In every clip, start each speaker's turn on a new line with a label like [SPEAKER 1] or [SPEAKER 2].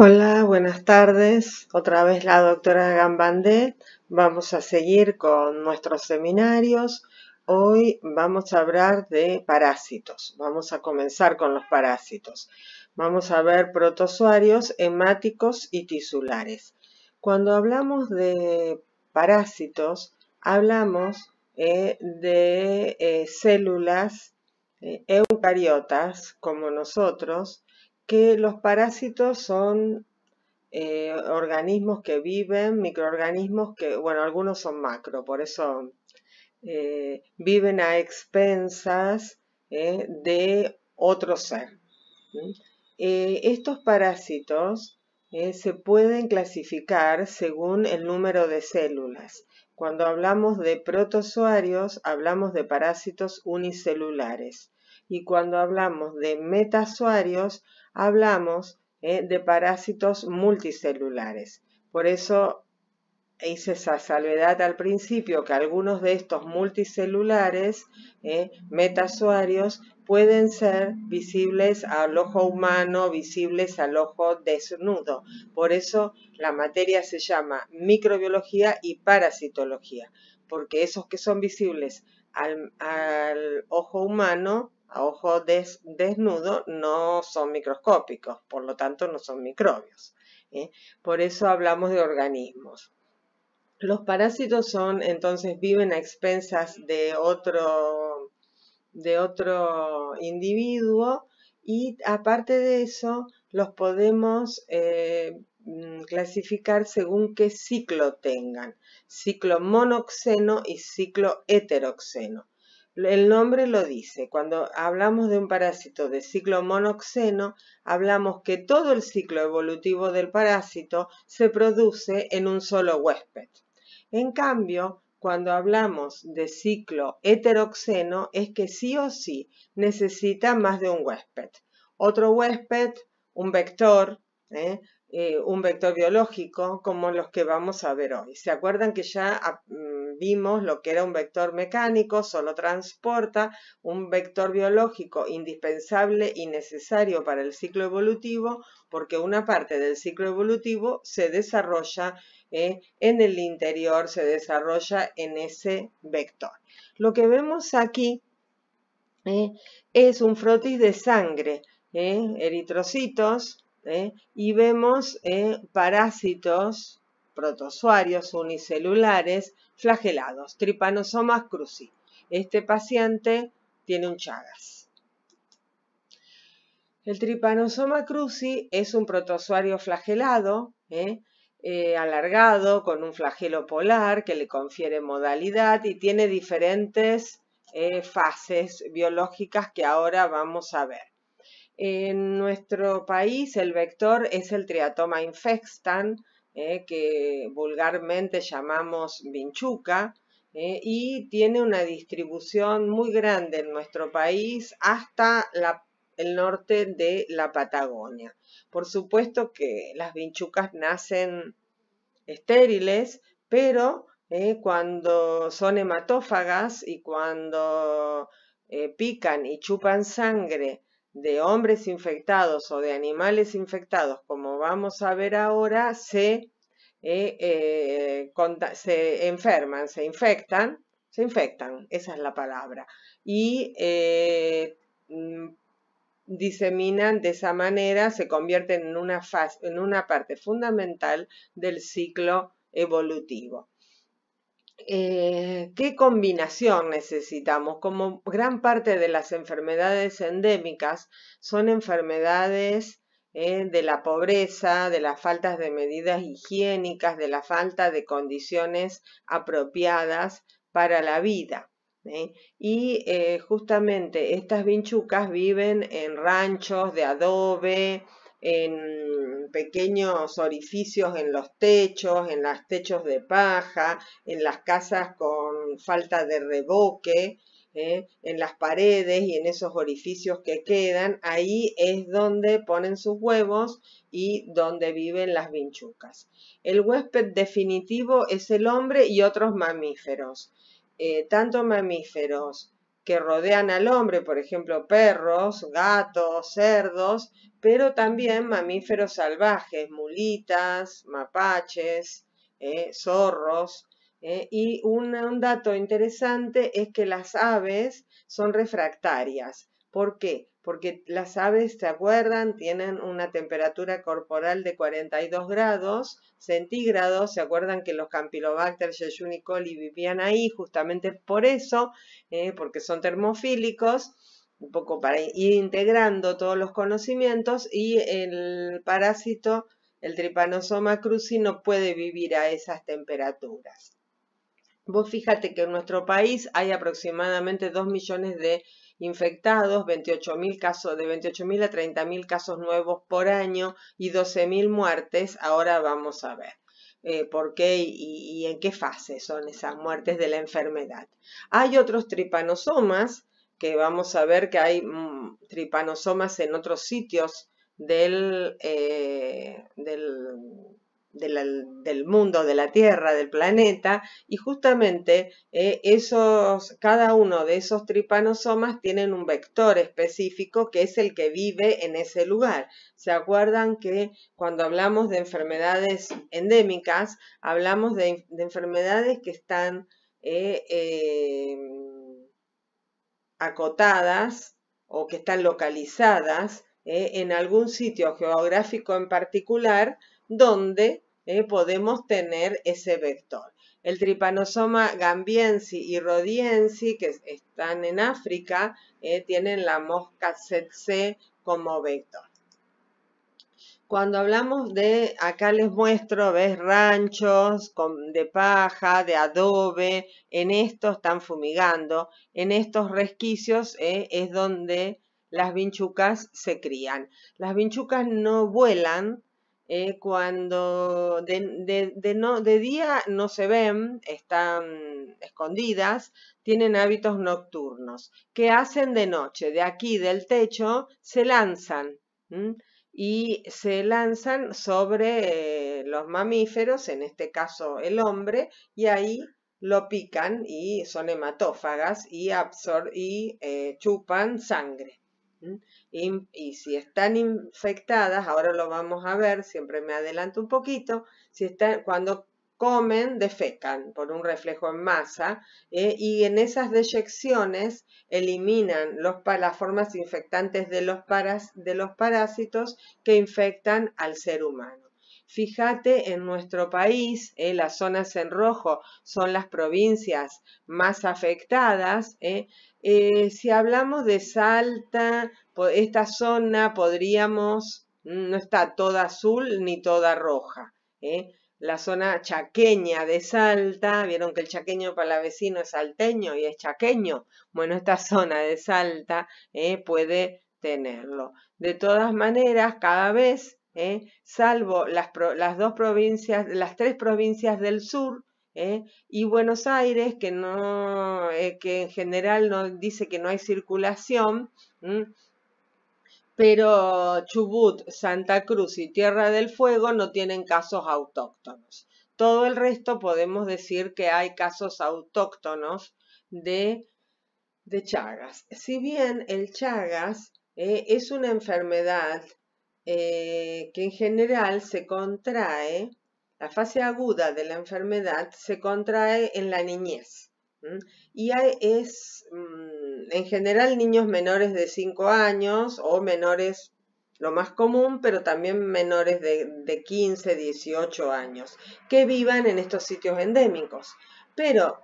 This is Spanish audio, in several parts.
[SPEAKER 1] Hola, buenas tardes. Otra vez la doctora Gambandé. Vamos a seguir con nuestros seminarios. Hoy vamos a hablar de parásitos. Vamos a comenzar con los parásitos. Vamos a ver protozoarios hemáticos y tisulares. Cuando hablamos de parásitos, hablamos eh, de eh, células eh, eucariotas como nosotros, que los parásitos son eh, organismos que viven, microorganismos que, bueno, algunos son macro, por eso eh, viven a expensas eh, de otro ser. estos parásitos se pueden clasificar según el número de células. Cuando hablamos de protozoarios, hablamos de parásitos unicelulares. Y cuando hablamos de metazoarios, hablamos eh, de parásitos multicelulares. Por eso hice esa salvedad al principio que algunos de estos multicelulares eh, metasuarios, pueden ser visibles al ojo humano, visibles al ojo desnudo. Por eso la materia se llama microbiología y parasitología, porque esos que son visibles al ojo humano a ojo desnudo no son microscópicos, por lo tanto no son microbios. ¿eh? Por eso hablamos de organismos. Los parásitos son, entonces, viven a expensas de otro, de otro individuo y aparte de eso, los podemos eh, mm, clasificar según qué ciclo tengan, ciclo monoxeno y ciclo heteroxeno. El nombre lo dice, cuando hablamos de un parásito de ciclo monoxeno, hablamos que todo el ciclo evolutivo del parásito se produce en un solo huésped. En cambio, cuando hablamos de ciclo heteroxeno, es que sí o sí necesita más de un huésped. Otro huésped, un vector, ¿eh? Eh, un vector biológico como los que vamos a ver hoy. ¿Se acuerdan que ya ah, mm, vimos lo que era un vector mecánico? Solo transporta un vector biológico indispensable y necesario para el ciclo evolutivo porque una parte del ciclo evolutivo se desarrolla eh, en el interior, se desarrolla en ese vector. Lo que vemos aquí eh, es un frotis de sangre, eritrocitos, ¿eh? y vemos eh, parásitos, protozoarios unicelulares, flagelados, tripanosomas cruzi. Este paciente tiene un Chagas. El Trypanosoma cruzi es un protozoario flagelado, ¿eh? alargado, con un flagelo polar que le confiere modalidad y tiene diferentes fases biológicas que ahora vamos a ver. En nuestro país el vector es el triatoma infectan, eh, que vulgarmente llamamos vinchuca, eh, y tiene una distribución muy grande en nuestro país hasta el norte de la Patagonia. Por supuesto que las vinchucas nacen estériles, pero eh, cuando son hematófagas y cuando pican y chupan sangre, de hombres infectados o de animales infectados, como vamos a ver ahora, se, eh, eh, enferman, se infectan, se infectan, esa es la palabra, y eh, mm, diseminan de esa manera, se convierten en una, en una parte fundamental del ciclo evolutivo. Eh, qué combinación necesitamos. Como gran parte de las enfermedades endémicas son enfermedades eh, de la pobreza, de las faltas de medidas higiénicas, de la falta de condiciones apropiadas para la vida. ¿eh? Y justamente estas vinchucas viven en ranchos de adobe, en, pequeños orificios en los techos, en los techos de paja, en las casas con falta de reboque, ¿eh? en las paredes y en esos orificios que quedan, ahí es donde ponen sus huevos y donde viven las vinchucas. El huésped definitivo es el hombre y otros mamíferos, eh, tanto mamíferos que rodean al hombre, por ejemplo, perros, gatos, cerdos, pero también mamíferos salvajes, mulitas, mapaches, eh, zorros. Eh, y un, un dato interesante es que las aves son refractarias. ¿Por qué? porque las aves, ¿se acuerdan? Tienen una temperatura corporal de 42 grados centígrados. ¿Se acuerdan que los Campylobacter y coli vivían ahí justamente por eso, eh, porque son termofílicos? un poco para ir integrando todos los conocimientos y el parásito, el trypanosoma cruzi, no puede vivir a esas temperaturas. Vos fíjate que en nuestro país hay aproximadamente 2 millones de infectados, 28.000 casos, de 28.000 a 30.000 casos nuevos por año y 12.000 muertes. Ahora vamos a ver. Eh, por qué y, en qué fase son esas muertes de la enfermedad. Hay otros tripanosomas, que vamos a ver que hay mm, tripanosomas en otros sitios del, eh, del del mundo, de la Tierra, del planeta, y justamente eh, esos, cada uno de esos tripanosomas tienen un vector específico que es el que vive en ese lugar. ¿Se acuerdan que cuando hablamos de enfermedades endémicas, hablamos de, enfermedades que están eh, em, acotadas o que están localizadas eh, en algún sitio geográfico en particular, donde eh, podemos tener ese vector. El tripanosoma gambiensi y rodiensi, que están en África, eh, tienen la mosca tsetse como vector. Cuando hablamos de, acá les muestro, ves ranchos de paja, de adobe, en estos están fumigando, en estos resquicios eh, es donde las vinchucas se crían. Las vinchucas no vuelan, eh, cuando de, día no se ven, están escondidas, tienen hábitos nocturnos. ¿Qué hacen de noche? De aquí, del techo, se lanzan y se lanzan sobre eh, los mamíferos, en este caso el hombre, y ahí lo pican y son hematófagas y, absorben y eh, chupan sangre. Y, si están infectadas, ahora lo vamos a ver, siempre me adelanto un poquito, si están, cuando comen, defecan por un reflejo en masa eh, y en esas deyecciones eliminan las formas infectantes de los parásitos que infectan al ser humano. Fíjate en nuestro país, eh, las zonas en rojo son las provincias más afectadas. Eh. Eh, si hablamos de Salta, esta zona podríamos, mm, no está toda azul ni toda roja. La zona chaqueña de Salta, vieron que el chaqueño para vecino es salteño y es chaqueño. Bueno, esta zona de Salta puede tenerlo. De todas maneras, cada vez ¿eh? salvo las, dos provincias, las tres provincias del sur ¿eh? y Buenos Aires, que, no, eh, que en general no, dice que no hay circulación, pero Chubut, Santa Cruz y Tierra del Fuego no tienen casos autóctonos. Todo el resto podemos decir que hay casos autóctonos de, de Chagas. Si bien el Chagas es una enfermedad eh, que en general se contrae, la fase aguda de la enfermedad se contrae en la niñez. Y es mm, en general niños menores de 5 años o menores, lo más común, pero también menores de, 15, 18 años, que vivan en estos sitios endémicos. Pero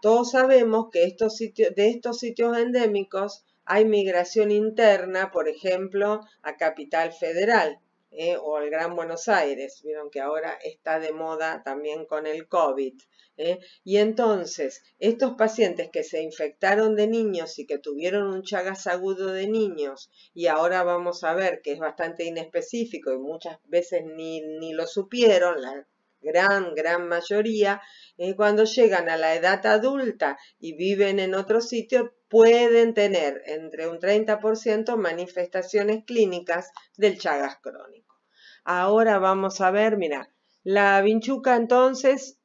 [SPEAKER 1] todos sabemos que estos de estos sitios endémicos hay migración interna, por ejemplo, a Capital Federal ¿eh? o al Gran Buenos Aires. Vieron que ahora está de moda también con el COVID. ¿eh? Y entonces, estos pacientes que se infectaron de niños y que tuvieron un chagas agudo de niños, y ahora vamos a ver que es bastante inespecífico y muchas veces ni, ni lo supieron, la, gran, gran mayoría, eh, cuando llegan a la edad adulta y viven en otro sitio, pueden tener entre un 30% manifestaciones clínicas del Chagas crónico. Ahora vamos a ver, mira, la vinchuca entonces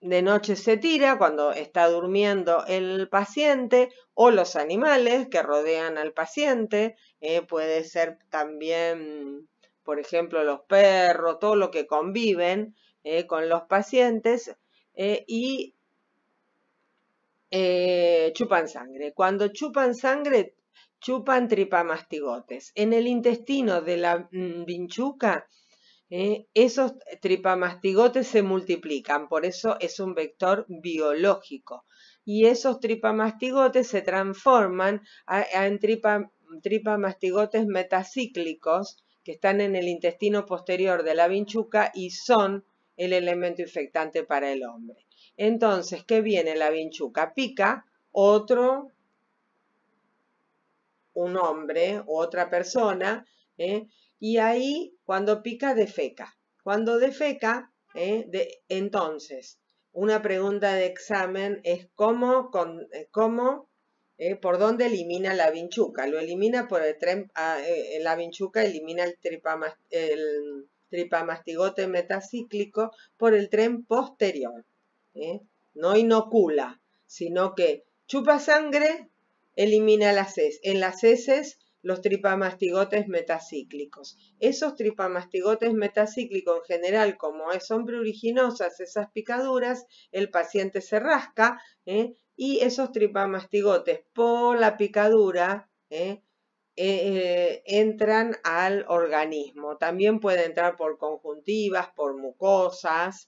[SPEAKER 1] de noche se tira cuando está durmiendo el paciente o los animales que rodean al paciente. Eh, puede ser también, por ejemplo, los perros, todo lo que conviven. Eh, con los pacientes eh, y eh, chupan sangre. Cuando chupan sangre, chupan tripamastigotes. En el intestino de la mm, vinchuca, esos tripamastigotes se multiplican, por eso es un vector biológico. Y esos tripamastigotes se transforman en tripamastigotes metacíclicos que están en el intestino posterior de la vinchuca y son el elemento infectante para el hombre. Entonces, ¿qué viene la vinchuca? Pica otro, un hombre, otra persona, ¿eh? y ahí cuando pica, defeca. Cuando defeca, ¿eh? entonces, una pregunta de examen es cómo, eh, cómo por dónde elimina la vinchuca. Lo elimina por el tren, ah, la vinchuca elimina el, tripama, el tripamastigote metacíclico por el tren posterior. ¿eh? No inocula, sino que chupa sangre, elimina las heces. En las heces los tripamastigotes metacíclicos. Esos tripamastigotes metacíclicos en general, como son pruriginosas esas picaduras, el paciente se rasca ¿eh? y esos tripamastigotes por la picadura ¿eh? Eh, entran al organismo. También puede entrar por conjuntivas, por mucosas.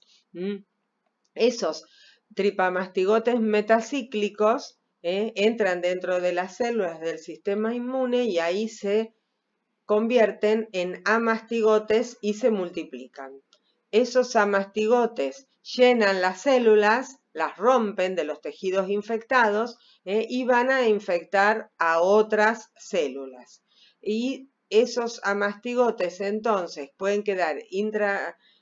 [SPEAKER 1] Esos tripamastigotes metacíclicos ¿eh? entran dentro de las células del sistema inmune y ahí se convierten en amastigotes y se multiplican. Esos amastigotes llenan las células las rompen de los tejidos infectados eh, y van a infectar a otras células. Y esos amastigotes entonces pueden quedar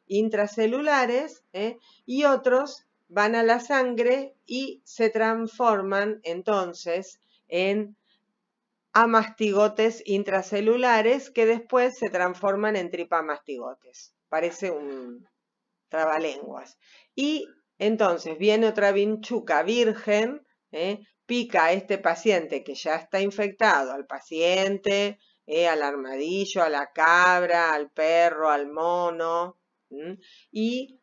[SPEAKER 1] intracelulares eh, y otros van a la sangre y se transforman entonces en amastigotes intracelulares que después se transforman en tripamastigotes. Parece un trabalenguas. Y entonces viene otra vinchuca virgen, ¿eh? pica a este paciente que ya está infectado, al paciente, ¿eh? al armadillo, a la cabra, al perro, al mono, y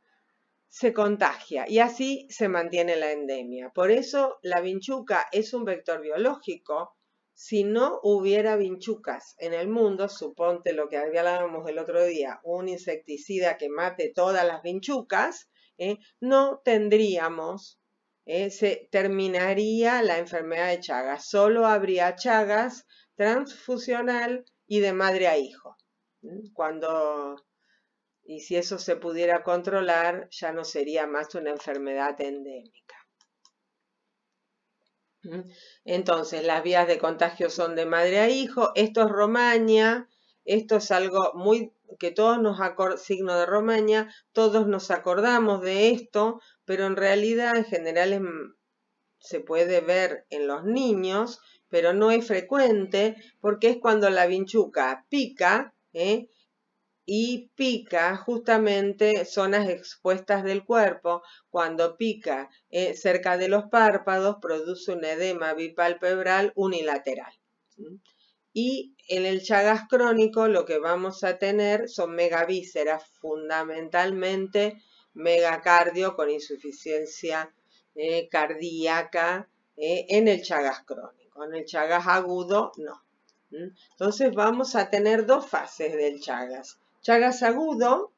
[SPEAKER 1] se contagia y así se mantiene la endemia. Por eso la vinchuca es un vector biológico. Si no hubiera vinchucas en el mundo, suponte lo que hablábamos el otro día, un insecticida que mate todas las vinchucas, ¿eh? no tendríamos, ¿eh? se terminaría la enfermedad de Chagas, solo habría Chagas transfusional y de madre a hijo. ¿eh? Cuando, y si eso se pudiera controlar, ya no sería más una enfermedad endémica. ¿Mm? Entonces, las vías de contagio son de madre a hijo. Esto es Romaña. Esto es algo muy que todos nos signo de Romaña, todos nos acordamos de esto, pero en realidad en general em, se puede ver en los niños, pero no es frecuente porque es cuando la vinchuca pica ¿eh? y pica justamente zonas expuestas del cuerpo. Cuando pica eh, cerca de los párpados produce un edema bipalpebral unilateral. Y en el Chagas crónico lo que vamos a tener son megavísceras, fundamentalmente megacardio con insuficiencia eh, cardíaca eh, en el Chagas crónico. En el Chagas agudo, no. ¿Mm? Entonces vamos a tener dos fases del Chagas. Chagas agudo,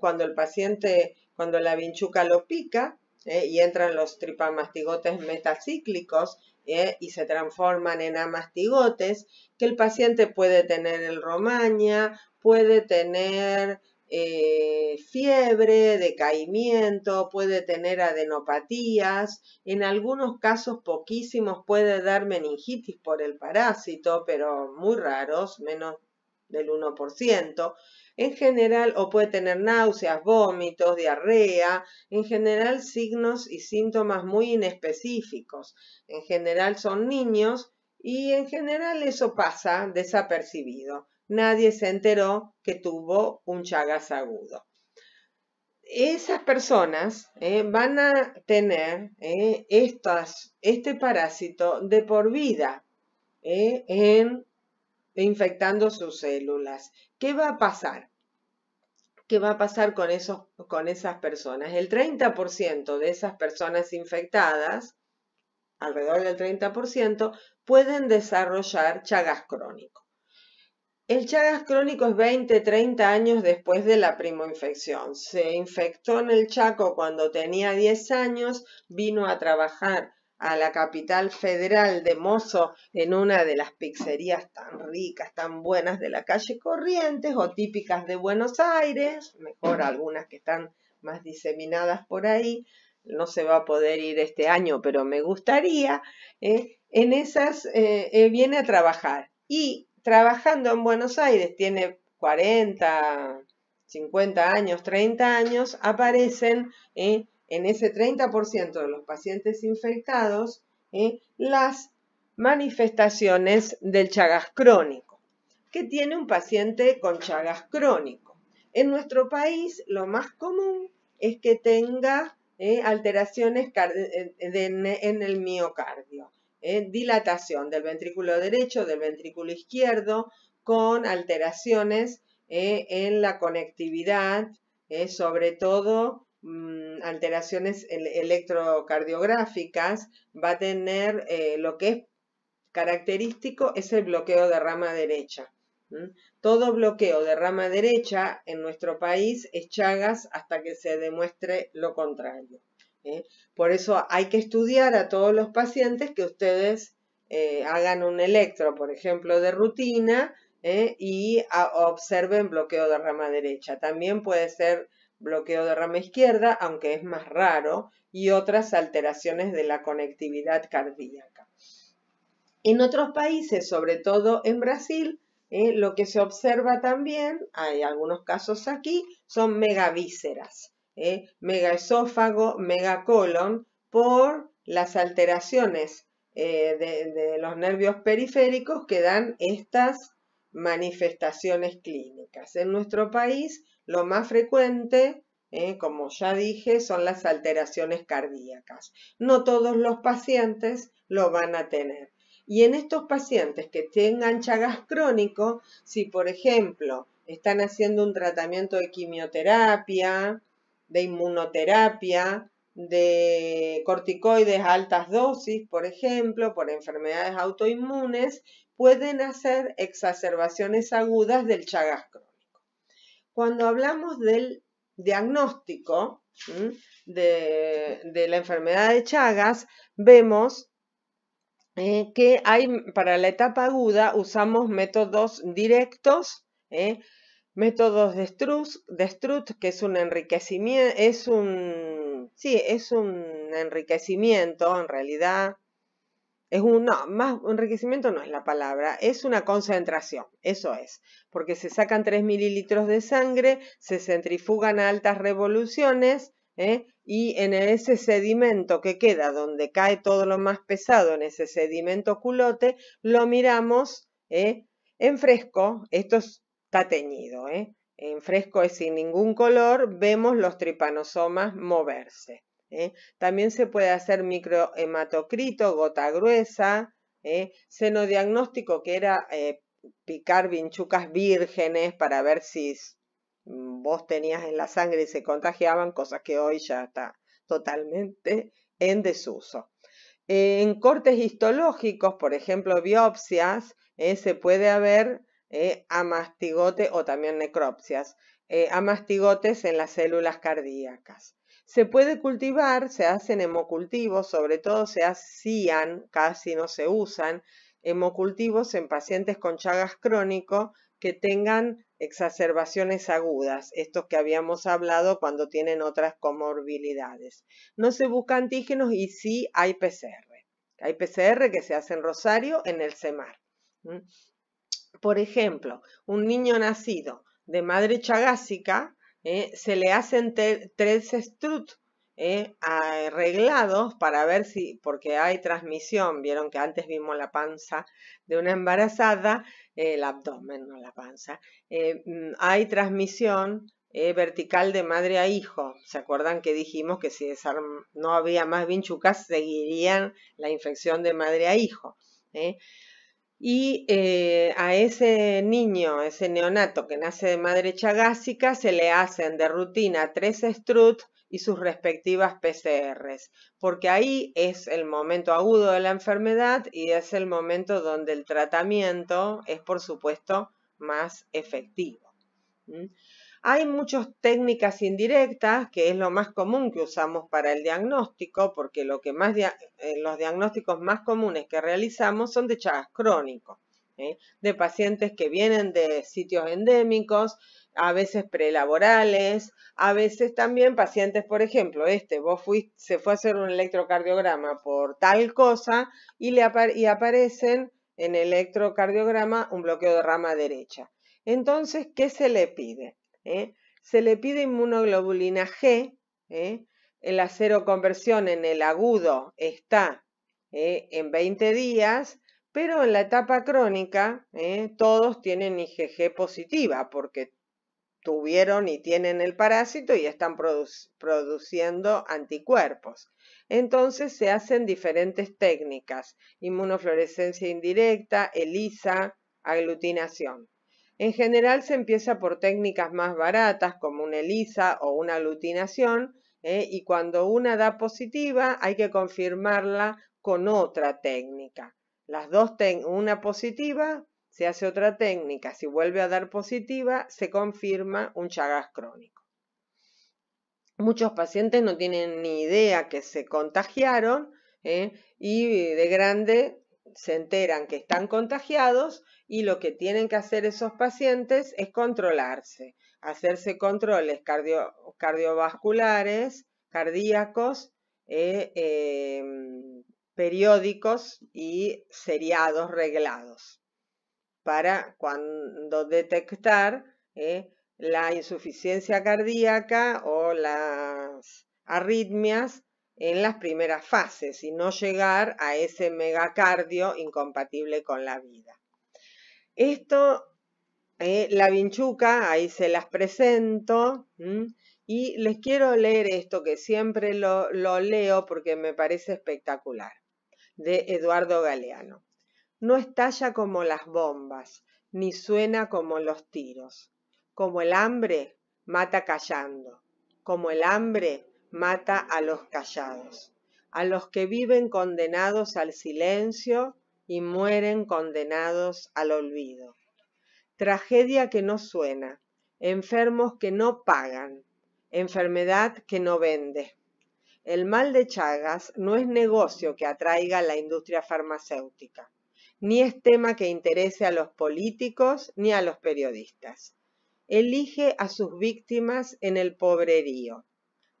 [SPEAKER 1] cuando el paciente, cuando la vinchuca lo pica eh, y entran los tripamastigotes metacíclicos ¿eh? y se transforman en amastigotes, que el paciente puede tener el romaña, puede tener eh, fiebre, decaimiento, puede tener adenopatías, en algunos casos poquísimos puede dar meningitis por el parásito, pero muy raros, menos del 1%, en general, o puede tener náuseas, vómitos, diarrea, en general signos y síntomas muy inespecíficos. En general son niños y en general eso pasa desapercibido. Nadie se enteró que tuvo un Chagas agudo esas personas eh, van a tener eh, este parásito de por vida eh, en infectando sus células. ¿Qué va a pasar? ¿Qué va a pasar con, con esas personas? El 30% de esas personas infectadas, alrededor del 30%, pueden desarrollar chagas crónico. El Chagas crónico es 20, 30 años después de la primoinfección. Se infectó en el Chaco cuando tenía 10 años, vino a trabajar a la capital federal de mozo en una de las pizzerías tan ricas, tan buenas de la calle Corrientes o típicas de Buenos Aires, mejor algunas que están más diseminadas por ahí, no se va a poder ir este año, pero me gustaría, eh, en esas eh, eh, viene a trabajar. Y trabajando en Buenos Aires, tiene 40, 50 años, 30 años, aparecen en ese 30% de los pacientes infectados ¿eh? las manifestaciones del Chagas crónico. ¿Qué tiene un paciente con Chagas crónico? En nuestro país lo más común es que tenga ¿eh? alteraciones en el miocardio, ¿eh? dilatación del ventrículo derecho, del ventrículo izquierdo, con alteraciones en la conectividad, sobre todo Mm, alteraciones electrocardiográficas, va a tener eh, lo que es característico, es el bloqueo de rama derecha. Todo bloqueo de rama derecha en nuestro país es Chagas hasta que se demuestre lo contrario. ¿eh? Por eso hay que estudiar a todos los pacientes que ustedes eh, hagan un electro, por ejemplo, de rutina, y observen bloqueo de rama derecha. También puede ser bloqueo de rama izquierda, aunque es más raro, y otras alteraciones de la conectividad cardíaca. En otros países, sobre todo en Brasil, eh, lo que se observa también, hay algunos casos aquí, son megavísceras, eh, megaesófago, megacolon, por las alteraciones eh, de los nervios periféricos que dan estas manifestaciones clínicas. En nuestro país lo más frecuente, eh, como ya dije, son las alteraciones cardíacas. No todos los pacientes lo van a tener. Y en estos pacientes que tengan chagas crónico, si por ejemplo están haciendo un tratamiento de quimioterapia, de inmunoterapia, de corticoides a altas dosis, por ejemplo, por enfermedades autoinmunes, pueden hacer exacerbaciones agudas del chagas crónico cuando hablamos del diagnóstico de, la enfermedad de Chagas, vemos eh, que hay para la etapa aguda usamos métodos directos, ¿eh? métodos de Struth, que es un enriquecimiento, es un, sí, es un enriquecimiento en realidad es un, no, más enriquecimiento no es la palabra, es una concentración, eso es, porque se sacan 3 mililitros de sangre, se centrifugan a altas revoluciones ¿eh? y en ese sedimento que queda, donde cae todo lo más pesado, en ese sedimento culote, lo miramos ¿eh? en fresco, esto está teñido, ¿eh? en fresco es sin ningún color, vemos los tripanosomas moverse. ¿eh? También se puede hacer microhematocrito, gota gruesa, ¿eh? senodiagnóstico, que era eh, picar vinchucas vírgenes para ver si mm, vos tenías en la sangre y se contagiaban, cosas que hoy ya está totalmente en desuso. En cortes histológicos, por ejemplo, biopsias, se puede haber amastigote o también necropsias, amastigotes en las células cardíacas. Se puede cultivar, se hacen hemocultivos, sobre todo se hacían, casi no se usan, hemocultivos en pacientes con chagas crónico que tengan exacerbaciones agudas, estos que habíamos hablado cuando tienen otras comorbilidades. No se busca antígenos y sí hay PCR. Hay PCR que se hace en Rosario, en el Semar. Por ejemplo, un niño nacido de madre chagásica eh, se le hacen tres strut eh, arreglados para ver si, porque hay transmisión, vieron que antes vimos la panza de una embarazada, eh, el abdomen, no la panza, mm, hay transmisión vertical de madre a hijo. ¿Se acuerdan que dijimos que si no había más vinchucas seguirían la infección de madre a hijo? y eh, a ese niño, ese neonato que nace de madre chagásica, se le hacen de rutina tres strut y sus respectivas PCRs, porque ahí es el momento agudo de la enfermedad y es el momento donde el tratamiento es, por supuesto, más efectivo. Hay muchas técnicas indirectas, que es lo más común que usamos para el diagnóstico, porque lo que eh, los diagnósticos más comunes que realizamos son de chagas crónicos, ¿eh? de pacientes que vienen de sitios endémicos, a veces prelaborales, a veces también pacientes, por ejemplo, este, vos se fue a hacer un electrocardiograma por tal cosa y, y aparecen en el electrocardiograma un bloqueo de rama derecha. Entonces, ¿qué se le pide? ¿eh? se le pide inmunoglobulina G, ¿eh? el acero conversión en el agudo está ¿eh? en 20 días, pero en la etapa crónica todos tienen IgG positiva porque tuvieron y tienen el parásito y están produciendo anticuerpos. Entonces se hacen diferentes técnicas, inmunofluorescencia indirecta, ELISA, aglutinación. En general se empieza por técnicas más baratas como una ELISA o una aglutinación ¿eh? y cuando una da positiva hay que confirmarla con otra técnica. Las dos, una positiva, se hace otra técnica. Si vuelve a dar positiva, se confirma un Chagas crónico. Muchos pacientes no tienen ni idea que se contagiaron ¿eh? y de grande se enteran que están contagiados y lo que tienen que hacer esos pacientes es controlarse, hacerse controles cardiovasculares, cardíacos, eh, em, periódicos y seriados reglados para cuando detectar eh, la insuficiencia cardíaca o las arritmias en las primeras fases y no llegar a ese megacardio incompatible con la vida. Esto, eh, la vinchuca, ahí se las presento y les quiero leer esto que siempre lo, lo leo porque me parece espectacular, de Eduardo Galeano. No estalla como las bombas, ni suena como los tiros. Como el hambre, mata callando. Como el hambre, mata a los callados, a los que viven condenados al silencio y mueren condenados al olvido. Tragedia que no suena, enfermos que no pagan, enfermedad que no vende. El mal de Chagas no es negocio que atraiga a la industria farmacéutica, ni es tema que interese a los políticos ni a los periodistas. Elige a sus víctimas en el pobrerío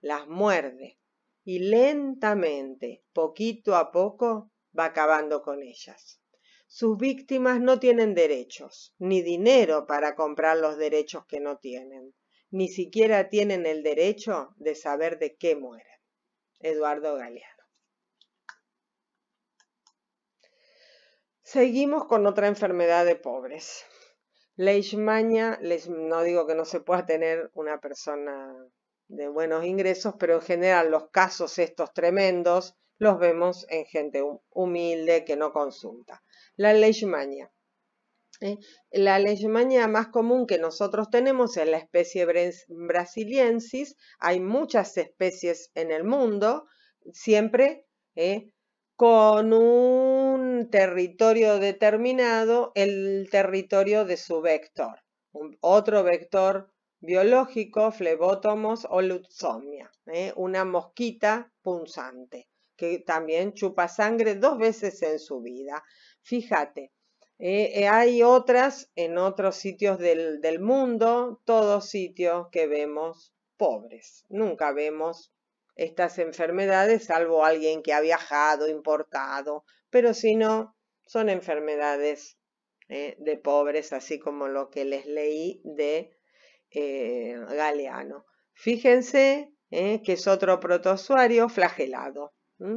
[SPEAKER 1] las muerde y lentamente, poquito a poco, va acabando con ellas. Sus víctimas no tienen derechos, ni dinero para comprar los derechos que no tienen, ni siquiera tienen el derecho de saber de qué mueren. Eduardo Galeano. Seguimos con otra enfermedad de pobres. Leishmania, les no digo que no se pueda tener una persona de buenos ingresos, pero en general los casos estos tremendos los vemos en gente humilde que no consulta. La leishmania. ¿eh? La leishmania más común que nosotros tenemos es la especie brasiliensis. Hay muchas especies en el mundo, siempre ¿eh? con un territorio determinado, el territorio de su vector. otro vector biológico, flebótomos o luzomia ¿eh? una mosquita punzante que también chupa sangre dos veces en su vida. Fíjate, eh, eh, hay otras en otros sitios del, mundo, todos sitios que vemos pobres. Nunca vemos estas enfermedades, salvo alguien que ha viajado, importado, pero si no, son enfermedades de pobres, así como lo que les leí de eh, galeano. Fíjense eh, que es otro protozoario flagelado.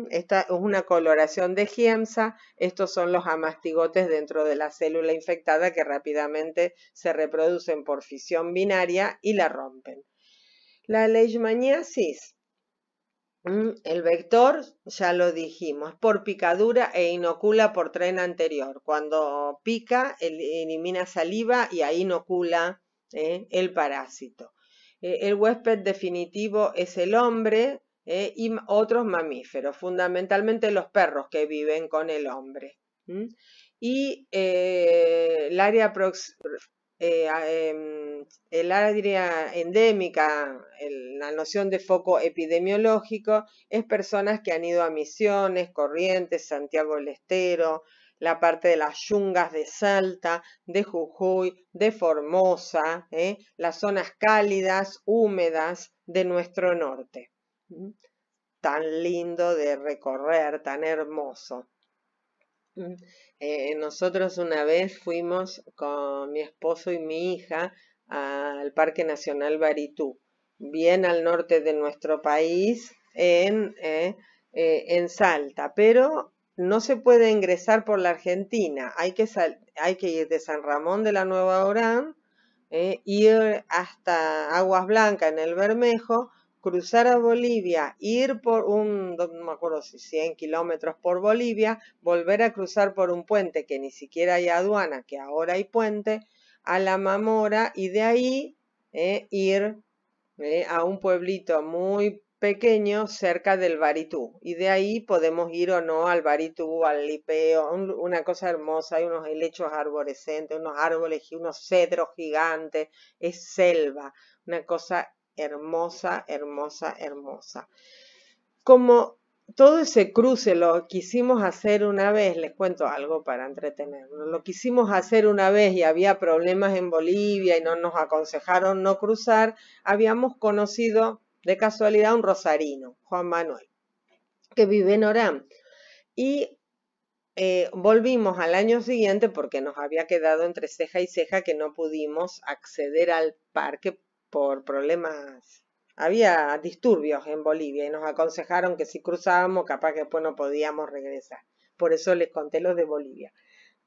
[SPEAKER 1] Esta es una coloración de giemsa, estos son los amastigotes dentro de la célula infectada que rápidamente se reproducen por fisión binaria y la rompen. La leishmaniasis, el vector, ya lo dijimos, por picadura e inocula por tren anterior. Cuando pica, elimina saliva y ahí inocula ¿eh? el parásito. Eh, el huésped definitivo es el hombre ¿eh? y otros mamíferos, fundamentalmente los perros que viven con el hombre. Y em, el área, endémica, la noción de foco epidemiológico, es personas que han ido a misiones, corrientes, Santiago del Estero, la parte de las yungas de Salta, de Jujuy, de Formosa, ¿eh? las zonas cálidas, húmedas de nuestro norte. ¿Mm? Tan lindo de recorrer, tan hermoso. ¿Mm? Eh, nosotros una vez fuimos con mi esposo y mi hija al Parque Nacional Baritú, bien al norte de nuestro país, en, ¿eh? en Salta, pero no se puede ingresar por la Argentina, hay que, hay que ir de San Ramón de la Nueva Orán, eh, ir hasta Aguas Blancas en el Bermejo, cruzar a Bolivia, ir por un, no me acuerdo si 100 kilómetros por Bolivia, volver a cruzar por un puente que ni siquiera hay aduana, que ahora hay puente, a la Mamora y de ahí eh, ir eh, a un pueblito muy pequeño cerca del Baritú. Y de ahí podemos ir o no al Baritú, al Lipeo, una cosa hermosa. Hay unos helechos arborescentes, unos árboles, unos cedros gigantes. Es selva, una cosa hermosa, hermosa, hermosa. Como todo ese cruce lo quisimos hacer una vez, les cuento algo para entretenernos, lo quisimos hacer una vez y había problemas en Bolivia y no nos aconsejaron no cruzar, habíamos conocido de casualidad un rosarino, Juan Manuel, que vive en Orán. Y eh, volvimos al año siguiente porque nos había quedado entre ceja y ceja que no pudimos acceder al parque por problemas. Había disturbios en Bolivia y nos aconsejaron que si cruzábamos, capaz que después no podíamos regresar. Por eso les conté los de Bolivia.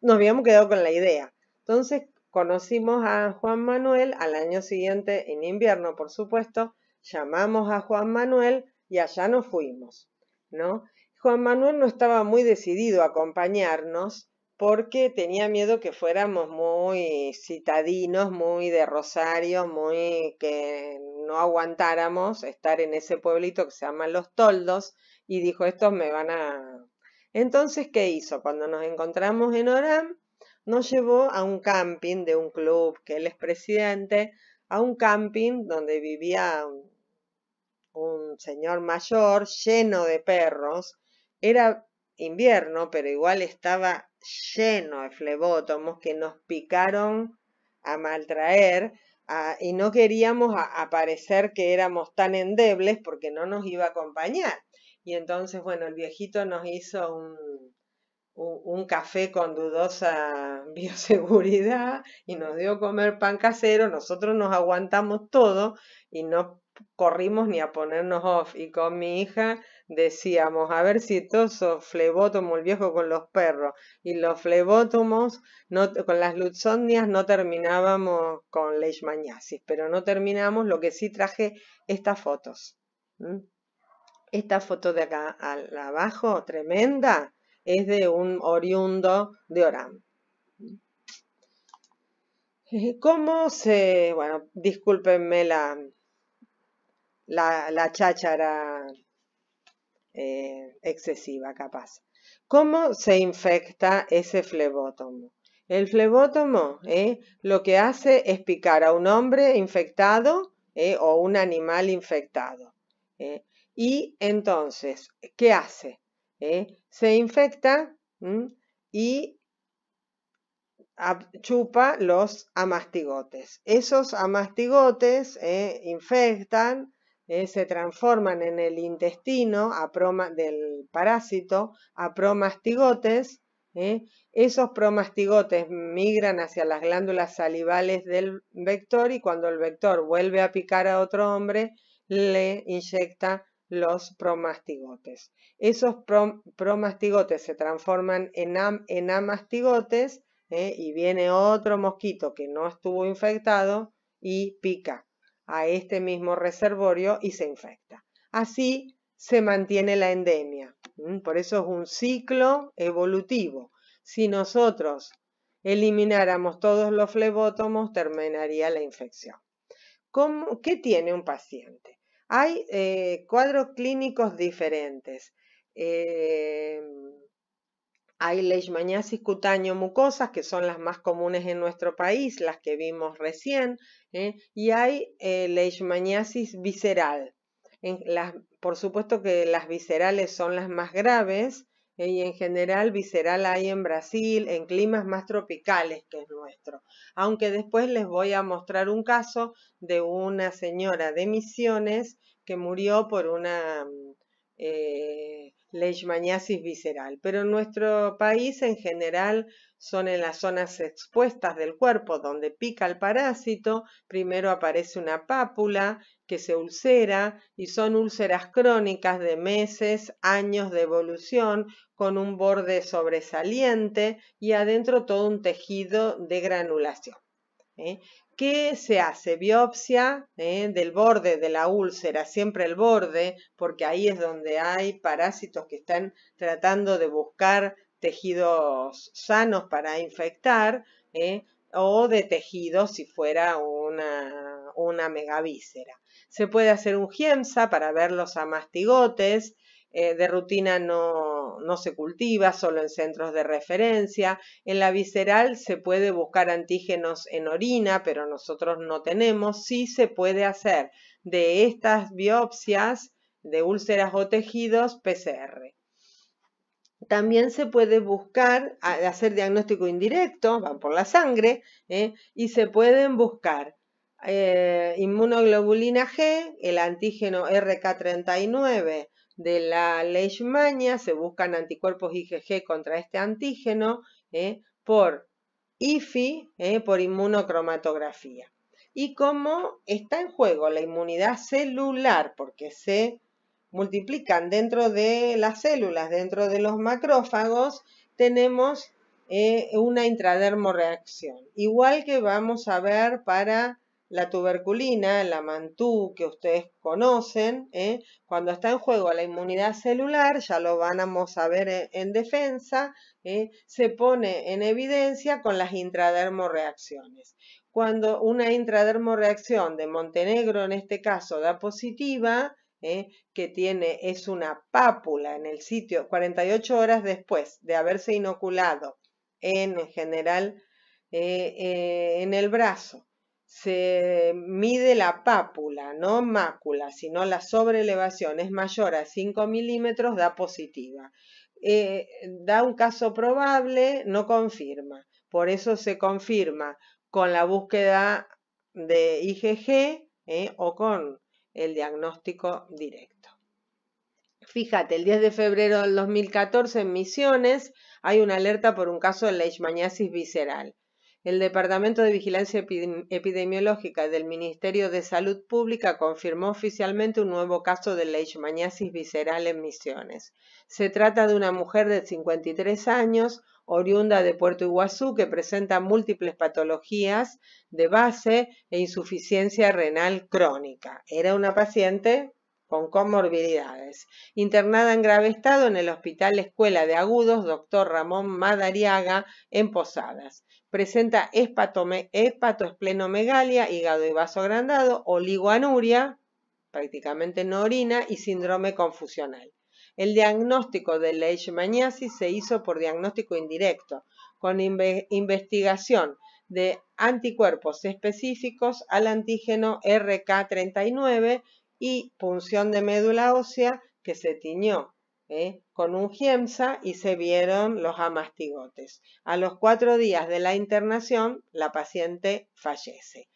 [SPEAKER 1] Nos habíamos quedado con la idea. Entonces conocimos a Juan Manuel al año siguiente, en invierno, por supuesto, llamamos a Juan Manuel y allá nos fuimos, ¿no? Juan Manuel no estaba muy decidido a acompañarnos porque tenía miedo que fuéramos muy citadinos, muy de Rosario, muy que no aguantáramos estar en ese pueblito que se llama Los Toldos y dijo, estos me van a... Entonces, ¿qué hizo? Cuando nos encontramos en Orán, nos llevó a un camping de un club que él es presidente, a un camping donde vivía un señor mayor lleno de perros. Era invierno, pero igual estaba lleno de flebótomos que nos picaron a maltraer y no queríamos aparecer que éramos tan endebles porque no nos iba a acompañar. Y entonces, bueno, el viejito nos hizo un, un, café con dudosa bioseguridad y nos dio comer pan casero, nosotros nos aguantamos todo y no corrimos ni a ponernos off y con mi hija decíamos, a ver si todos son flebótomos el viejo con los perros y los flebótomos, no, con las lutzonias no terminábamos con leishmaniasis, pero no terminamos, lo que sí traje estas fotos. Esta foto de acá abajo, tremenda, es de un oriundo de Orán. Eh, ¿Cómo se...? Bueno, discúlpenme la, la, cháchara eh, excesiva, capaz. ¿Cómo se infecta ese flebótomo? El flebótomo eh, lo que hace es picar a un hombre infectado eh, o un animal infectado. Y entonces, ¿qué hace? Se infecta y chupa los amastigotes. Esos amastigotes infectan eh, se transforman en el intestino a del parásito a promastigotes. Eh, esos promastigotes migran hacia las glándulas salivales del vector y cuando el vector vuelve a picar a otro hombre, le inyecta los promastigotes. Esos promastigotes se transforman en, amastigotes eh, y viene otro mosquito que no estuvo infectado y pica a este mismo reservorio y se infecta. Así se mantiene la endemia. Por eso es un ciclo evolutivo. Si nosotros elimináramos todos los flebótomos, terminaría la infección. ¿Qué tiene un paciente? Hay eh, cuadros clínicos diferentes. Eh, hay leishmaniasis cutáneo-mucosas, que son las más comunes en nuestro país, las que vimos recién, ¿eh? y hay eh, leishmaniasis visceral. por supuesto que las viscerales son las más graves, ¿eh? y en general visceral hay en Brasil, en climas más tropicales que es nuestro. Aunque después les voy a mostrar un caso de una señora de Misiones que murió por una... Mm, leishmaniasis visceral, pero en nuestro país en general son en las zonas expuestas del cuerpo donde pica el parásito, primero aparece una pápula que se ulcera y son úlceras crónicas de meses, años de evolución con un borde sobresaliente y adentro todo un tejido de granulación. ¿eh? qué se hace? Biopsia eh, del borde de la úlcera, siempre el borde, porque ahí es donde hay parásitos que están tratando de buscar tejidos sanos para infectar, eh, o de tejidos si fuera una, una megavíscera. Se puede hacer un GIEMSA para ver los amastigotes, eh, de rutina no, se cultiva, solo en centros de referencia. En la visceral se puede buscar antígenos en orina, pero nosotros no tenemos. Sí se puede hacer de estas biopsias de úlceras o tejidos PCR. También se puede buscar hacer diagnóstico indirecto, van por la sangre, ¿eh? y se pueden buscar eh, inmunoglobulina G, el antígeno RK39 de la leishmania se buscan anticuerpos IgG contra este antígeno ¿eh? por IFI, ¿eh? por inmunocromatografía. Y como está en juego la inmunidad celular, porque se multiplican dentro de las células, dentro de los macrófagos, tenemos eh, una intradermoreacción. Igual que vamos a ver para la tuberculina, la mantú que ustedes conocen, ¿eh? cuando está en juego la inmunidad celular, ya lo vamos a ver en, defensa, ¿eh? se pone en evidencia con las intradermoreacciones. Cuando una intradermoreacción de Montenegro, en este caso, da positiva, ¿eh? que tiene, es una pápula en el sitio 48 horas después de haberse inoculado en general en el brazo, se mide la pápula, no mácula, sino la sobreelevación es mayor a 5 milímetros, da positiva. Eh, da un caso probable, no confirma. Por eso se confirma con la búsqueda de IgG eh, o con el diagnóstico directo. Fíjate, el 10 de febrero del 2014 en Misiones hay una alerta por un caso de leishmaniasis visceral. El Departamento de Vigilancia Epidemiológica del Ministerio de Salud Pública confirmó oficialmente un nuevo caso de leishmaniasis visceral en Misiones. Se trata de una mujer de 53 años, oriunda de Puerto Iguazú, que presenta múltiples patologías de base e insuficiencia renal crónica. Era una paciente con comorbilidades. Internada en grave estado en el Hospital Escuela de Agudos, doctor Ramón Madariaga, en Posadas. Presenta hepatoesplenomegalia, hígado y vaso agrandado, oligoanuria, prácticamente no orina, y síndrome confusional. El diagnóstico de leishmaniasis se hizo por diagnóstico indirecto, con investigación de anticuerpos específicos al antígeno RK39 y punción de médula ósea que se tiñó ¿eh? con un giemsa y se vieron los amastigotes. A los cuatro días de la internación, la paciente fallece.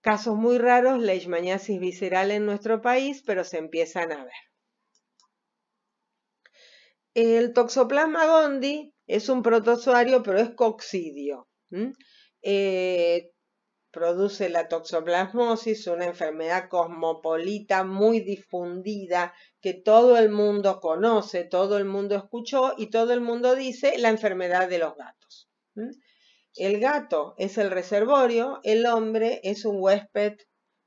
[SPEAKER 1] Casos muy raros, leishmaniasis visceral en nuestro país, pero se empiezan a ver. El toxoplasma gondii es un protozoario, pero es coccidio produce la toxoplasmosis, una enfermedad cosmopolita muy difundida que todo el mundo conoce, todo el mundo escuchó y todo el mundo dice la enfermedad de los gatos. El gato es el reservorio, el hombre es un huésped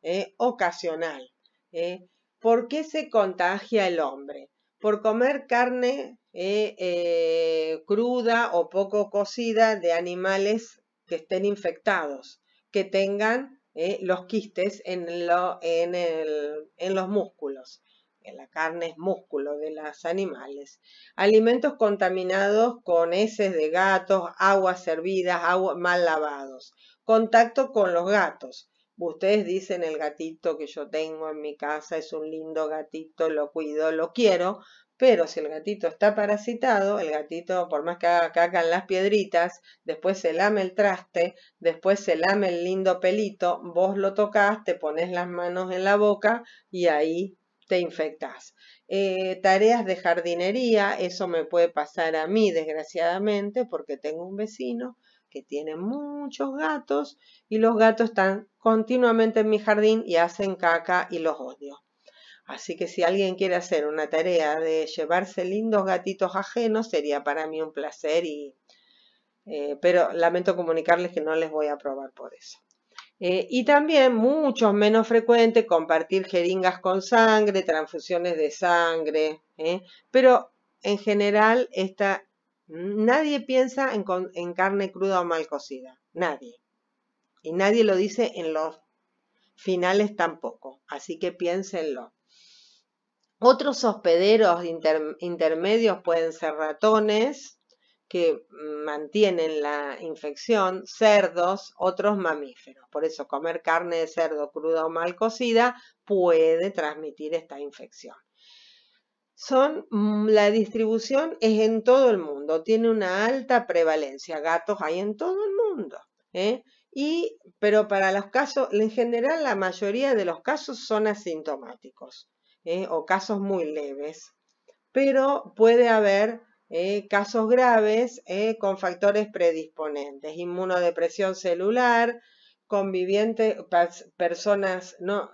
[SPEAKER 1] eh, ocasional. Eh. ¿Por qué se contagia el hombre? Por comer carne eh, cruda o poco cocida de animales que estén infectados que tengan eh, los quistes en, los en, en los músculos. La carne es músculo de los animales. Alimentos contaminados con heces de gatos, aguas hervidas, agua, mal lavados. Contacto con los gatos. Ustedes dicen el gatito que yo tengo en mi casa es un lindo gatito, lo cuido, lo quiero, pero si el gatito está parasitado, el gatito, por más que haga caca en las piedritas, después se lame el traste, después se lame el lindo pelito, vos lo tocas, te pones las manos en la boca y ahí te infectás. Eh, tareas de jardinería, eso me puede pasar a mí, desgraciadamente, porque tengo un vecino que tiene muchos gatos y los gatos están continuamente en mi jardín y hacen caca y los odio. Así que si alguien quiere hacer una tarea de llevarse lindos gatitos ajenos, sería para mí un placer y... Eh, pero lamento comunicarles que no les voy a probar por eso. Eh, y también, mucho menos frecuente, compartir jeringas con sangre, transfusiones de sangre. ¿eh? Pero en general, nadie piensa en carne cruda o mal cocida. Nadie. Y nadie lo dice en los finales tampoco. Así que piénsenlo. Otros hospederos intermedios pueden ser ratones, que mantienen la infección, cerdos, otros mamíferos. Por eso comer carne de cerdo cruda o mal cocida puede transmitir esta infección. Son, mm, la distribución es en todo el mundo, tiene una alta prevalencia. Gatos hay en todo el mundo. ¿eh? Y, pero para los casos, en general la mayoría de los casos son asintomáticos. ¿eh? o casos muy leves. Pero puede haber ¿eh? casos graves ¿eh? con factores predisponentes, inmunodepresión celular, conviviente, personas, no,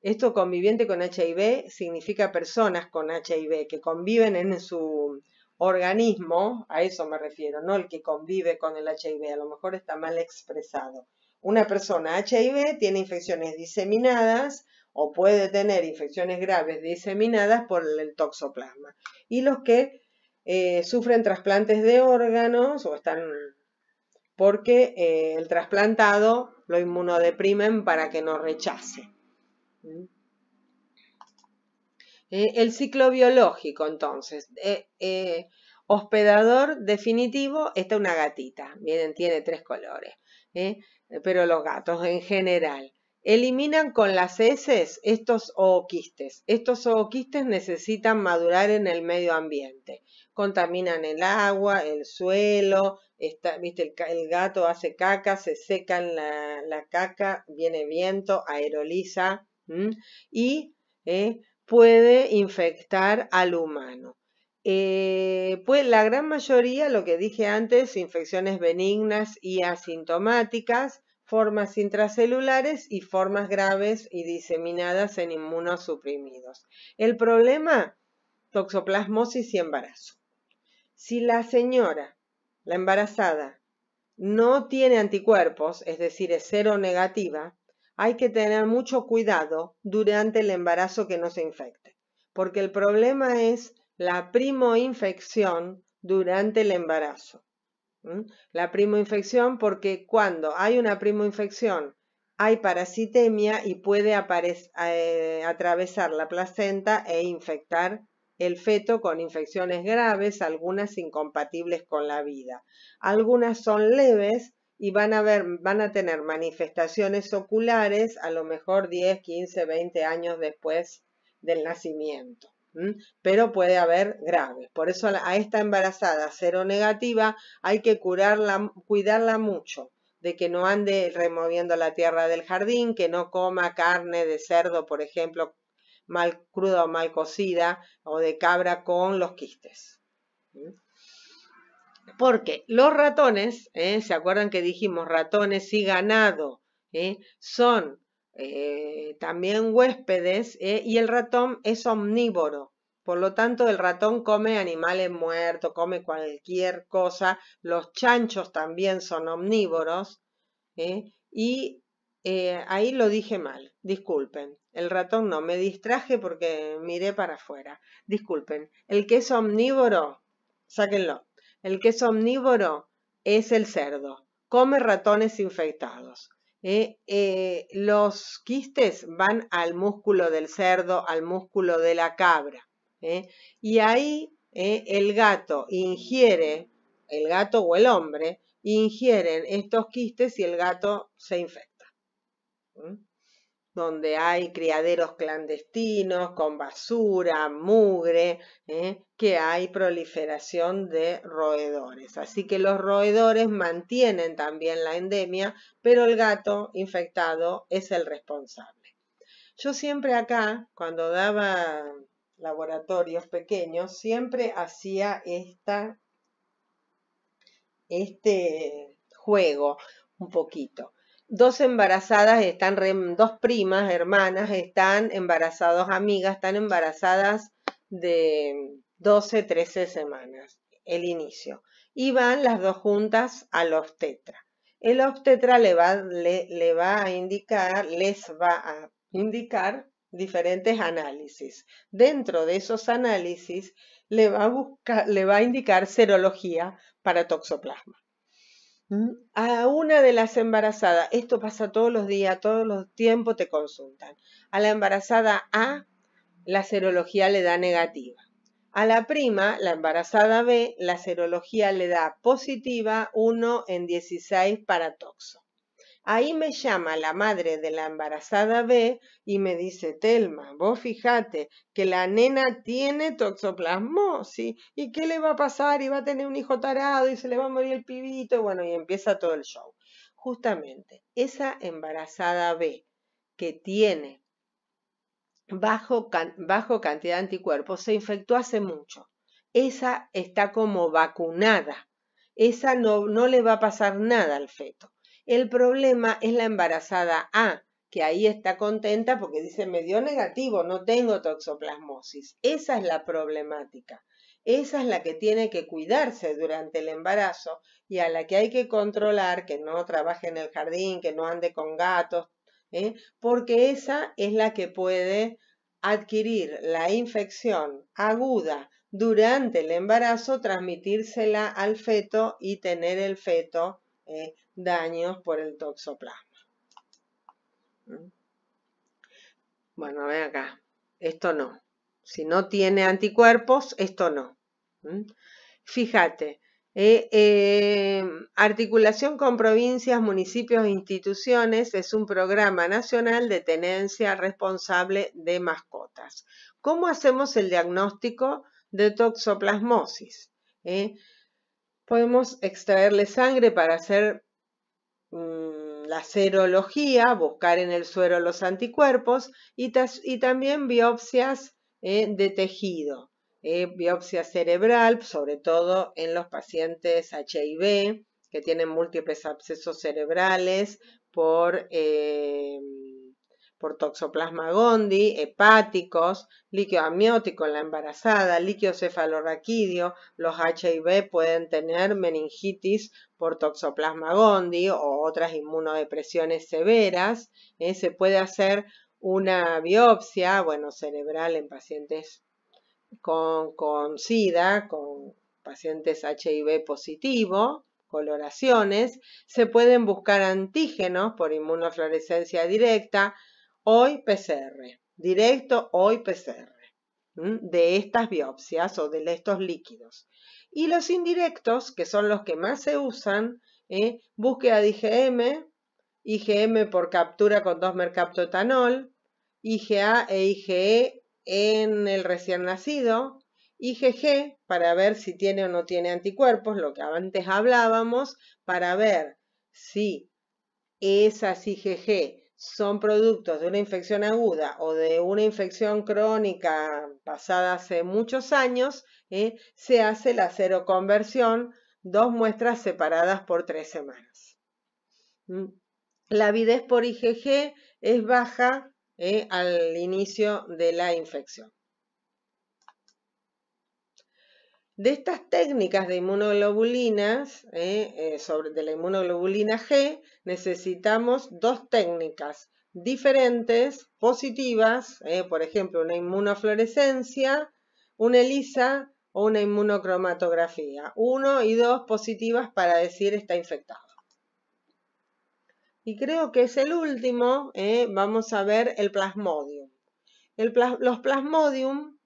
[SPEAKER 1] esto conviviente con HIV significa personas con HIV que conviven en su organismo, a eso me refiero, no el que convive con el HIV, a lo mejor está mal expresado. Una persona HIV tiene infecciones diseminadas, o puede tener infecciones graves diseminadas por el toxoplasma. Y los que eh, sufren trasplantes de órganos o están porque eh, el trasplantado lo inmunodeprimen para que no rechace. ¿Mm? Eh, el ciclo biológico, entonces, hospedador definitivo, esta es una gatita, miren, tiene tres colores, pero los gatos en general. Eliminan con las heces estos ooquistes. Estos ooquistes necesitan madurar en el medio ambiente. Contaminan el agua, el suelo, ¿viste? El, gato hace caca, se seca la, la caca, viene viento, aeroliza y eh, puede infectar al humano. Eh, pues la gran mayoría, lo que dije antes, infecciones benignas y asintomáticas, formas intracelulares y formas graves y diseminadas en inmunosuprimidos. El problema, toxoplasmosis y embarazo. Si la señora, la embarazada, no tiene anticuerpos, es decir, es cero negativa, hay que tener mucho cuidado durante el embarazo que no se infecte, porque el problema es la primoinfección durante el embarazo. La primoinfección, porque cuando hay una primoinfección, hay parasitemia y puede eh, atravesar la placenta e infectar el feto con infecciones graves, algunas incompatibles con la vida. Algunas son leves y van a, van a tener manifestaciones oculares a lo mejor 10, 15, 20 años después del nacimiento pero puede haber graves. Por eso a esta embarazada cero negativa hay que curarla, cuidarla mucho de que no ande removiendo la tierra del jardín, que no coma carne de cerdo, por ejemplo, mal cruda o mal cocida, o de cabra con los quistes. Porque los ratones, ¿eh? ¿se acuerdan que dijimos ratones y ganado? ¿eh? Son eh, también huéspedes, eh, y el ratón es omnívoro. Por lo tanto, el ratón come animales muertos, come cualquier cosa. Los chanchos también son omnívoros. Eh, y ahí lo dije mal, disculpen. El ratón no, me distraje porque miré para afuera. Disculpen, el que es omnívoro, sáquenlo. El que es omnívoro es el cerdo. Come ratones infectados. Eh, los quistes van al músculo del cerdo, al músculo de la cabra. y ahí ¿eh? el gato ingiere, el gato o el hombre, ingieren estos quistes y el gato se infecta donde hay criaderos clandestinos con basura, mugre, ¿eh? que hay proliferación de roedores. Así que los roedores mantienen también la endemia, pero el gato infectado es el responsable. Yo siempre acá, cuando daba laboratorios pequeños, siempre hacía este juego un poquito dos embarazadas están, dos primas, hermanas, están embarazadas, amigas, están embarazadas de 12, 13 semanas, el inicio. Y van las dos juntas al obstetra. El obstetra le va, a indicar, les va a indicar diferentes análisis. Dentro de esos análisis le va a indicar serología para toxoplasma. Mm, a una de las embarazadas, esto pasa todos los días, todos los tiempos te consultan, a la embarazada A la serología le da negativa. A la prima, la embarazada B, la serología le da positiva 1 en 16 para toxo. Ahí me llama la madre de la embarazada B y me dice, Telma, vos fijate que la nena tiene toxoplasmosis y qué le va a pasar y va a tener un hijo tarado y se le va a morir el pibito bueno, y empieza todo el show. Justamente, esa embarazada B que tiene bajo, bajo cantidad de anticuerpos se infectó hace mucho. Esa está como vacunada. Esa no, no le va a pasar nada al feto el problema es la embarazada A, que ahí está contenta porque dice, me dio negativo, no tengo toxoplasmosis. Esa es la problemática. Esa es la que tiene que cuidarse durante el embarazo y a la que hay que controlar que no trabaje en el jardín, que no ande con gatos, ¿eh? porque esa es la que puede adquirir la infección aguda durante el embarazo, transmitírsela al feto y tener el feto eh, daños por el toxoplasma. ¿Mm? Bueno, ven acá. Esto no. Si no tiene anticuerpos, esto no. ¿Mm? Fíjate, eh, eh, articulación con provincias, municipios e instituciones es un programa nacional de tenencia responsable de mascotas. ¿Cómo hacemos el diagnóstico de toxoplasmosis? Eh, podemos extraerle sangre para hacer Mm, la serología, buscar en el suero los anticuerpos y, también biopsias eh, de tejido, eh, biopsia cerebral, sobre todo en los pacientes HIV que tienen múltiples abscesos cerebrales por eh, por Toxoplasma gondii, hepáticos, líquido amniótico en la embarazada, líquido cefalorraquídeo, los HIV pueden tener meningitis por Toxoplasma gondii o otras inmunodepresiones severas. Eh, se puede hacer una biopsia, bueno, cerebral en pacientes con, con SIDA, con pacientes HIV positivo, coloraciones. Se pueden buscar antígenos por inmunofluorescencia directa, hoy PCR, directo hoy PCR, de estas biopsias o de estos líquidos. Y los indirectos, que son los que más se usan, ¿eh? búsqueda de IgM, IgM por captura con 2-mercaptoetanol, IgA e IgE en el recién nacido, IgG para ver si tiene o no tiene anticuerpos, lo que antes hablábamos, para ver si esas IgG son productos de una infección aguda o de una infección crónica pasada hace muchos años, eh, se hace la seroconversión, dos muestras separadas por tres semanas. Mm. La avidez por IgG es baja eh, al inicio de la infección. De estas técnicas de inmunoglobulinas, ¿eh? Eh, sobre, de la inmunoglobulina G, necesitamos dos técnicas diferentes, positivas, ¿eh? por ejemplo, una inmunofluorescencia, una ELISA o una inmunocromatografía. Uno y dos positivas para decir está infectado. Y creo que es el último, vamos a ver el plasmodium. los plasmodium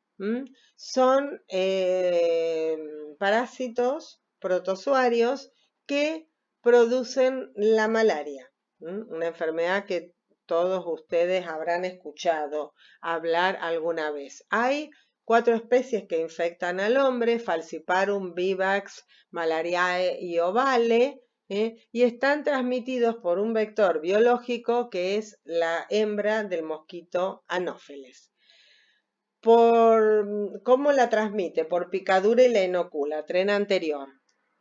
[SPEAKER 1] son eh, parásitos, protozoarios, que producen la malaria, una enfermedad que todos ustedes habrán escuchado hablar alguna vez. Hay cuatro especies que infectan al hombre, falciparum, vivax, malariae y ovale, ¿eh? y están transmitidos por un vector biológico que es la hembra del mosquito anófeles por cómo la transmite, por picadura y la inocula, tren anterior,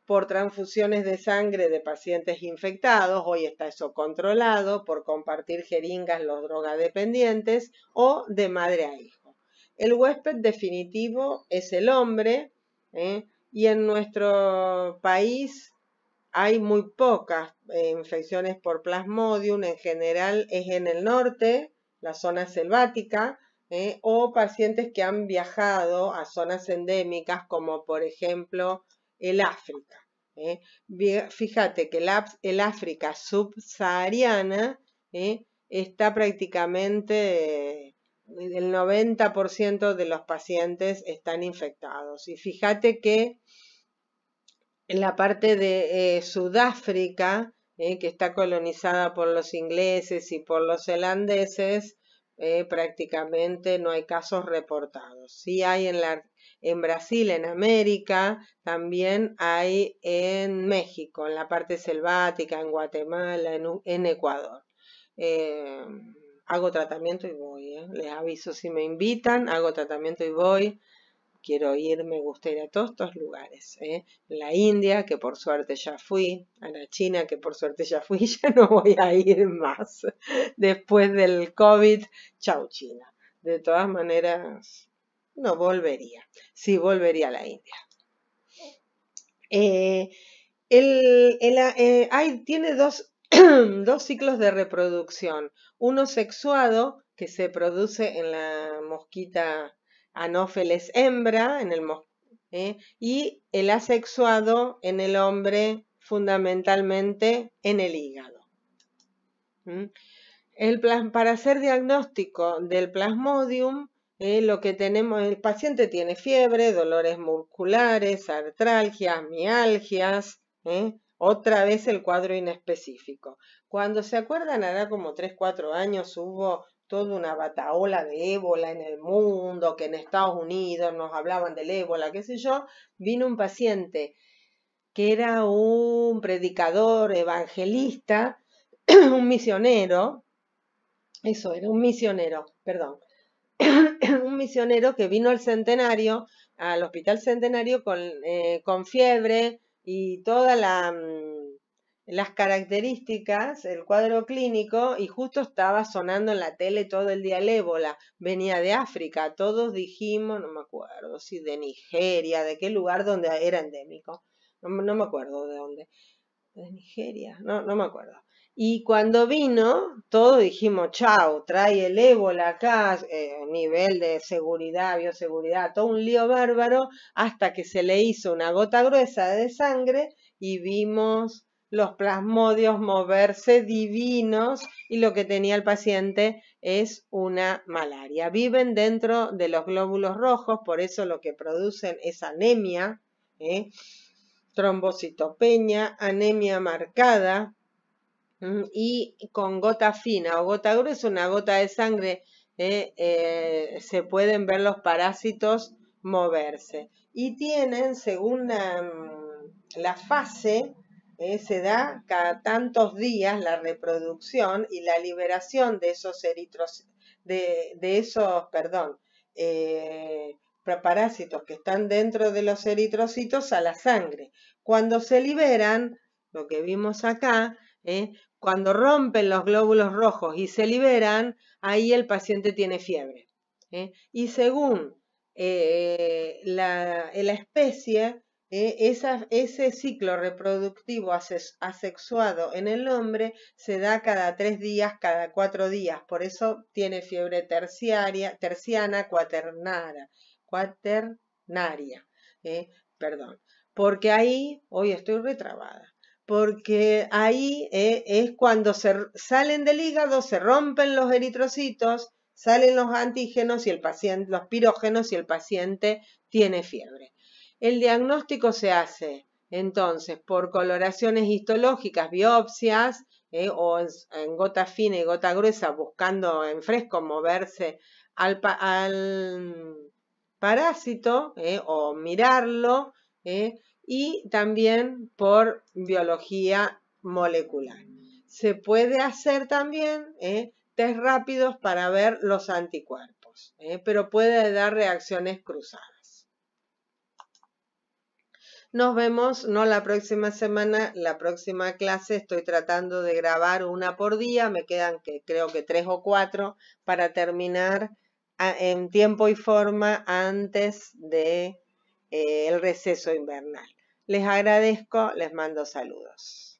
[SPEAKER 1] por transfusiones de sangre de pacientes infectados, hoy está eso controlado, por compartir jeringas los drogadependientes o de madre a hijo. El huésped definitivo es el hombre ¿eh? y en nuestro país hay muy pocas eh, infecciones por plasmodium, en general es en el norte, la zona selvática, eh, o pacientes que han viajado a zonas endémicas como por ejemplo el África. Eh. Fíjate que el, África subsahariana eh, está prácticamente el 90% de los pacientes están infectados. Y fíjate que en la parte de Sudáfrica, que está colonizada por los ingleses y por los holandeses, eh, prácticamente no hay casos reportados. Sí hay en, en Brasil, en América, también hay en México, en la parte selvática, en Guatemala, en, Ecuador. Em, hago tratamiento y voy, ¿eh? les aviso si me invitan, hago tratamiento y voy quiero ir, me gustaría a todos estos lugares. ¿eh? La India, que por suerte ya fui, a la China, que por suerte ya fui, ya no voy a ir más. Después del COVID, chau China. De todas maneras, no volvería. Sí, volvería a la India. Eh, el, eh, tiene dos, dos ciclos de reproducción. Uno sexuado, que se produce en la mosquita anófeles hembra en el ¿eh? y el asexuado en el hombre fundamentalmente en el hígado. para hacer diagnóstico del plasmodium, eh, lo que tenemos, el paciente tiene fiebre, dolores musculares, artralgias, mialgias, ¿eh? otra vez el cuadro inespecífico. Cuando se acuerdan, hará como 3, 4 años hubo toda una bataola de ébola en el mundo, que en Estados Unidos nos hablaban del ébola, qué sé yo, vino un paciente que era un predicador, evangelista, un misionero, eso era un misionero, perdón, un misionero que vino al centenario, al hospital centenario con, eh, con fiebre y toda la mm, las características, el cuadro clínico, y justo estaba sonando en la tele todo el día el ébola, venía de África, todos dijimos, no me acuerdo si de Nigeria, de qué lugar donde era endémico, no, me acuerdo de dónde, de Nigeria, no, no me acuerdo. Y cuando vino, todos dijimos, chao, trae el ébola acá, eh, nivel de seguridad, bioseguridad, todo un lío bárbaro, hasta que se le hizo una gota gruesa de sangre y vimos los plasmodios moverse divinos y lo que tenía el paciente es una malaria. Viven dentro de los glóbulos rojos, por eso lo que producen es anemia, ¿eh? trombocitopeña, anemia marcada y con gota fina o gota gruesa, una gota de sangre, ¿eh? Eh, se pueden ver los parásitos moverse. Y tienen, según la mm, fase, eh, se da cada tantos días la reproducción y la liberación de esos de, esos, perdón, eh, parásitos que están dentro de los eritrocitos a la sangre. Cuando se liberan, lo que vimos acá, eh, cuando rompen los glóbulos rojos y se liberan, ahí el paciente tiene fiebre. Y según la especie, e, ese ciclo reproductivo asexuado en el hombre se da cada tres días, cada cuatro días. Por eso tiene fiebre terciana, cuaternaria. cuaternaria ¿eh? perdón. Porque ahí, hoy estoy retrabada, porque ahí eh, es cuando se salen del hígado, se rompen los eritrocitos, salen los antígenos y el paciente, los pirógenos y el paciente tiene fiebre. El diagnóstico se hace entonces por coloraciones histológicas, biopsias eh, o en gota fina y gota gruesa, buscando en fresco moverse al, parásito eh, o mirarlo eh, y también por biología molecular. Se puede hacer también test rápidos para ver los anticuerpos, pero puede dar reacciones cruzadas. Nos vemos, no la próxima semana, la próxima clase. Estoy tratando de grabar una por día, me quedan creo que tres o cuatro para terminar ah, en tiempo y forma antes de eh, el receso invernal. Les agradezco, les mando saludos.